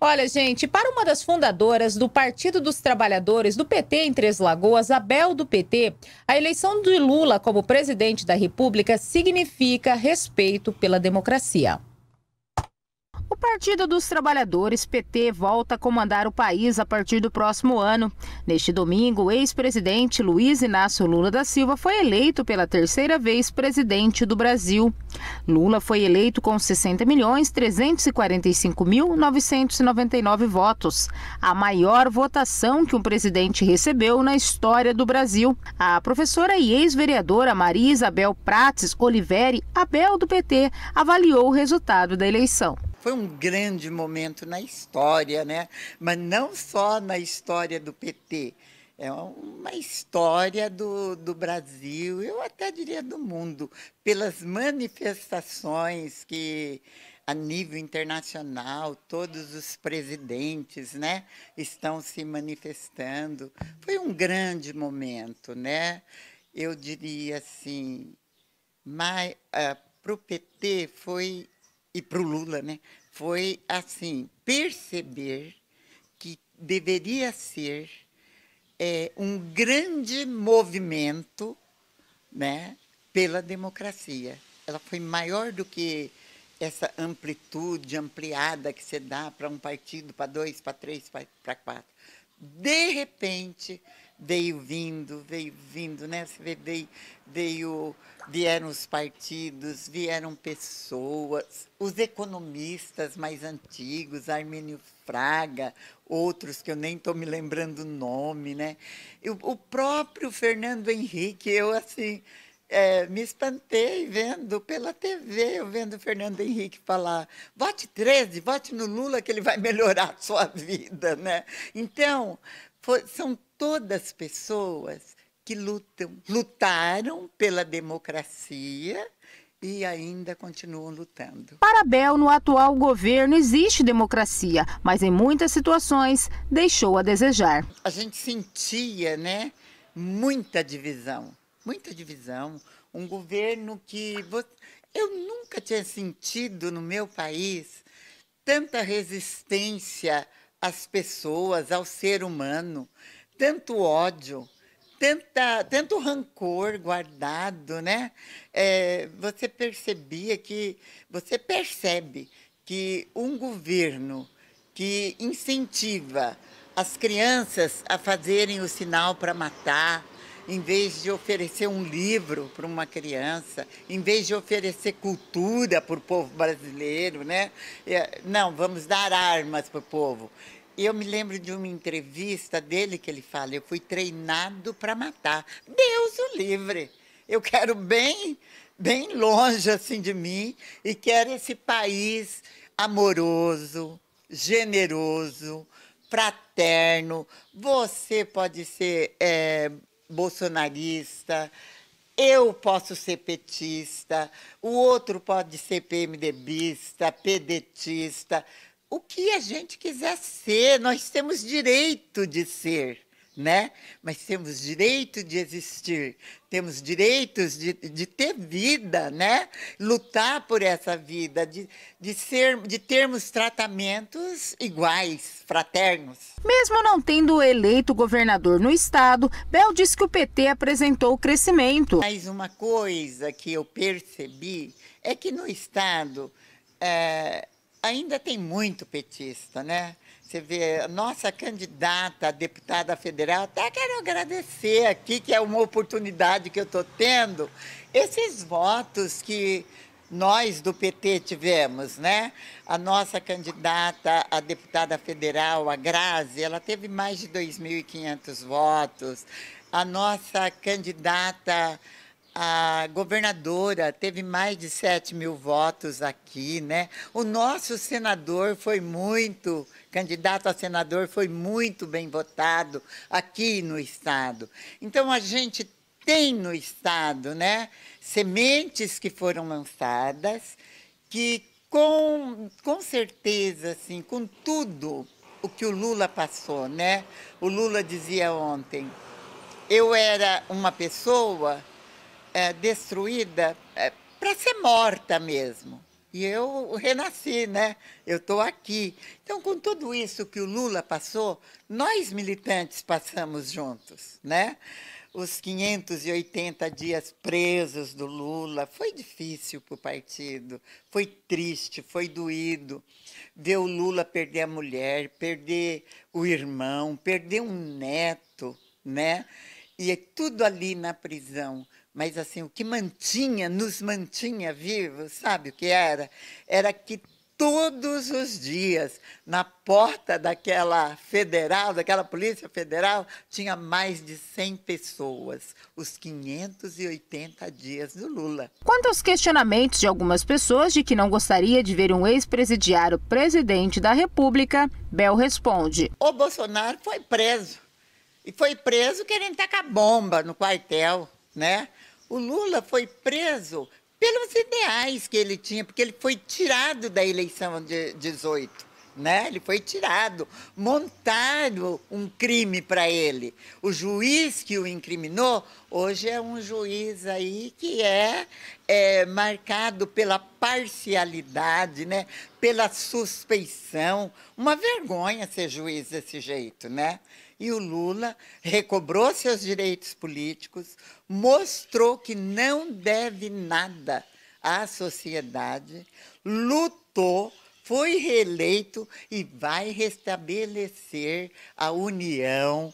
Olha, gente, para uma das fundadoras do Partido dos Trabalhadores do PT em Três Lagoas, Abel do PT, a eleição de Lula como presidente da República significa respeito pela democracia. Partido dos Trabalhadores, PT, volta a comandar o país a partir do próximo ano. Neste domingo, o ex-presidente Luiz Inácio Lula da Silva foi eleito pela terceira vez presidente do Brasil. Lula foi eleito com 60 milhões votos, a maior votação que um presidente recebeu na história do Brasil. A professora e ex-vereadora Maria Isabel Prates Oliveira Abel do PT, avaliou o resultado da eleição foi um grande momento na história, né? mas não só na história do PT. É uma história do, do Brasil, eu até diria do mundo, pelas manifestações que a nível internacional, todos os presidentes, né, estão se manifestando. Foi um grande momento, né? Eu diria assim, mas uh, eh, para o PT foi e para o Lula, né? Foi assim perceber que deveria ser é, um grande movimento, né, pela democracia. Ela foi maior do que essa amplitude ampliada que você dá para um partido, para dois, para três, para quatro. De repente, veio vindo, veio vindo, né? Veio, veio, vieram os partidos, vieram pessoas, os economistas mais antigos, Armênio Fraga, outros que eu nem estou me lembrando o nome, né? Eu, o próprio Fernando Henrique, eu assim. É, me espantei vendo pela TV, eu vendo o Fernando Henrique falar, vote 13, vote no Lula que ele vai melhorar a sua vida, né? Então, são todas pessoas que lutam, lutaram pela democracia e ainda continuam lutando. Para Bel, no atual governo existe democracia, mas em muitas situações deixou a desejar. A gente sentia, né, muita divisão, muita divisão, um governo que eu nunca tinha sentido no meu país tanta resistência às pessoas, ao ser humano, tanto ódio, tanta, tanto rancor guardado, né? É, você percebia que, você percebe que um governo que incentiva as crianças a fazerem o sinal para matar, em vez de oferecer um livro para uma criança, em vez de oferecer cultura para o povo brasileiro, né? É, não, vamos dar armas para o povo. Eu me lembro de uma entrevista dele que ele fala: eu fui treinado para matar. Deus o livre. Eu quero bem, bem longe assim de mim e quero esse país amoroso, generoso, fraterno. Você pode ser é, bolsonarista, eu posso ser petista, o outro pode ser PMDBista, pedetista o que a gente quiser ser. Nós temos direito de ser, né? Mas temos direito de existir, temos direitos de, de ter vida, né? Lutar por essa vida, de, de, ser, de termos tratamentos iguais, fraternos. Mesmo não tendo eleito governador no estado, Bel diz que o PT apresentou o crescimento. Mas uma coisa que eu percebi é que no estado. É, ainda tem muito petista, né? Você vê, nossa candidata a deputada federal, até quero agradecer aqui, que é uma oportunidade que eu estou tendo, esses votos que nós do PT tivemos, né? A nossa candidata a deputada federal, a Grazi, ela teve mais de 2.500 votos. A nossa candidata a governadora teve mais de 7 mil votos aqui, né? O nosso senador foi muito, candidato a senador foi muito bem votado aqui no Estado. Então, a gente tem no Estado, né? Sementes que foram lançadas, que com, com certeza, assim, com tudo o que o Lula passou, né? O Lula dizia ontem, eu era uma pessoa é, destruída é, para ser morta mesmo. E eu renasci, né? Eu estou aqui. Então, com tudo isso que o Lula passou, nós militantes passamos juntos, né? Os 580 dias presos do Lula foi difícil para o partido, foi triste, foi doído. Ver o Lula perder a mulher, perder o irmão, perder um neto, né? E é tudo ali na prisão mas assim, o que mantinha, nos mantinha vivos, sabe o que era? Era que todos os dias, na porta daquela federal, daquela Polícia Federal, tinha mais de 100 pessoas, os 580 dias do Lula. Quanto aos questionamentos de algumas pessoas de que não gostaria de ver um ex-presidiário presidente da República, Bel responde: O Bolsonaro foi preso. E foi preso querendo tacar bomba no quartel, né? O Lula foi preso pelos ideais que ele tinha, porque ele foi tirado da eleição de 18. Né? Ele foi tirado, montado um crime para ele. O juiz que o incriminou hoje é um juiz aí que é, é marcado pela parcialidade, né? Pela suspeição, uma vergonha ser juiz desse jeito, né? e o Lula recobrou seus direitos políticos, mostrou que não deve nada à sociedade, lutou, foi reeleito e vai restabelecer a união,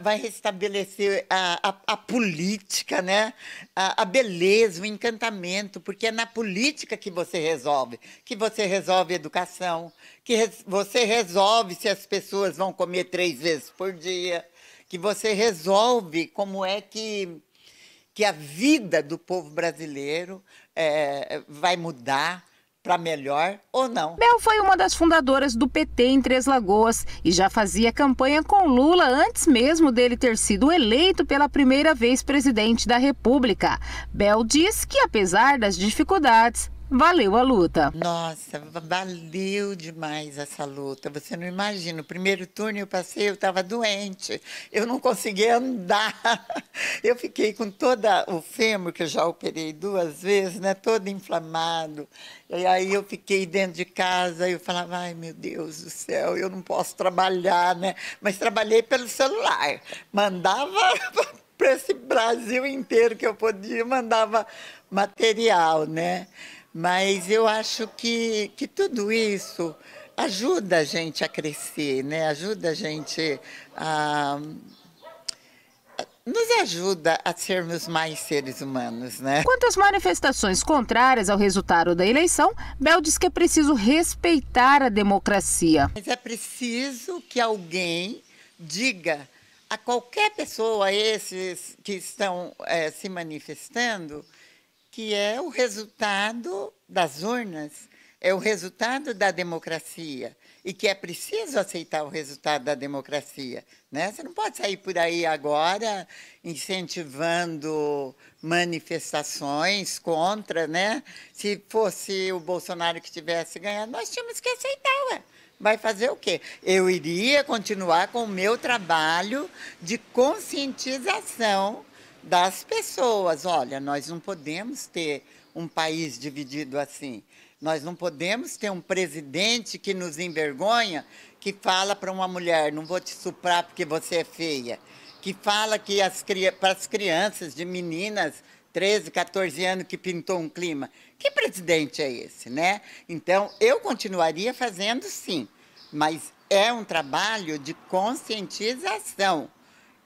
vai restabelecer a, a, a política, né? A, a, beleza, o encantamento, porque é na política que você resolve, que você resolve educação, que res, você resolve se as pessoas vão comer três vezes por dia, que você resolve como é que, que a vida do povo brasileiro é, vai mudar, para melhor ou não. Bel foi uma das fundadoras do PT em Três Lagoas e já fazia campanha com Lula antes mesmo dele ter sido eleito pela primeira vez presidente da República. Bel diz que, apesar das dificuldades, Valeu a luta. Nossa, valeu demais essa luta. Você não imagina. O primeiro turno eu passei, eu estava doente. Eu não conseguia andar. Eu fiquei com toda o fêmur, que eu já operei duas vezes, né? Todo inflamado. E aí eu fiquei dentro de casa, eu falava, ai meu Deus do céu, eu não posso trabalhar, né? Mas trabalhei pelo celular. Mandava para esse Brasil inteiro que eu podia, mandava material, né? Mas eu acho que, que tudo isso ajuda a gente a crescer, né? ajuda a gente a. Nos ajuda a sermos mais seres humanos, né? Quanto às manifestações contrárias ao resultado da eleição, Bel diz que é preciso respeitar a democracia. Mas é preciso que alguém diga a qualquer pessoa, esses que estão é, se manifestando, que é o resultado das urnas, é o resultado da democracia e que é preciso aceitar o resultado da democracia. Né? Você não pode sair por aí agora incentivando manifestações contra, né? Se fosse o Bolsonaro que tivesse ganhado, nós tínhamos que aceitar, ué. Vai fazer o quê? Eu iria continuar com o meu trabalho de conscientização das pessoas. Olha, nós não podemos ter um país dividido assim. Nós não podemos ter um presidente que nos envergonha, que fala para uma mulher: não vou te suprar porque você é feia. Que fala que as, para as crianças de meninas 13, 14 anos que pintou um clima. Que presidente é esse, né? Então, eu continuaria fazendo sim, mas é um trabalho de conscientização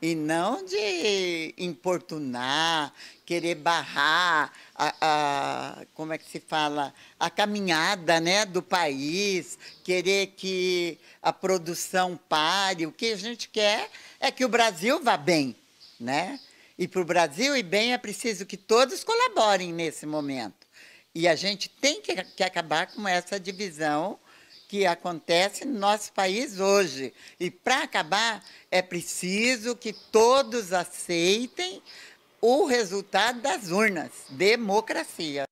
e não de importunar, querer barrar a, a, como é que se fala a caminhada né do país, querer que a produção pare. O que a gente quer é que o Brasil vá bem, né? E para o Brasil ir bem é preciso que todos colaborem nesse momento. E a gente tem que, que acabar com essa divisão que acontece no nosso país hoje. E para acabar, é preciso que todos aceitem o resultado das urnas democracia.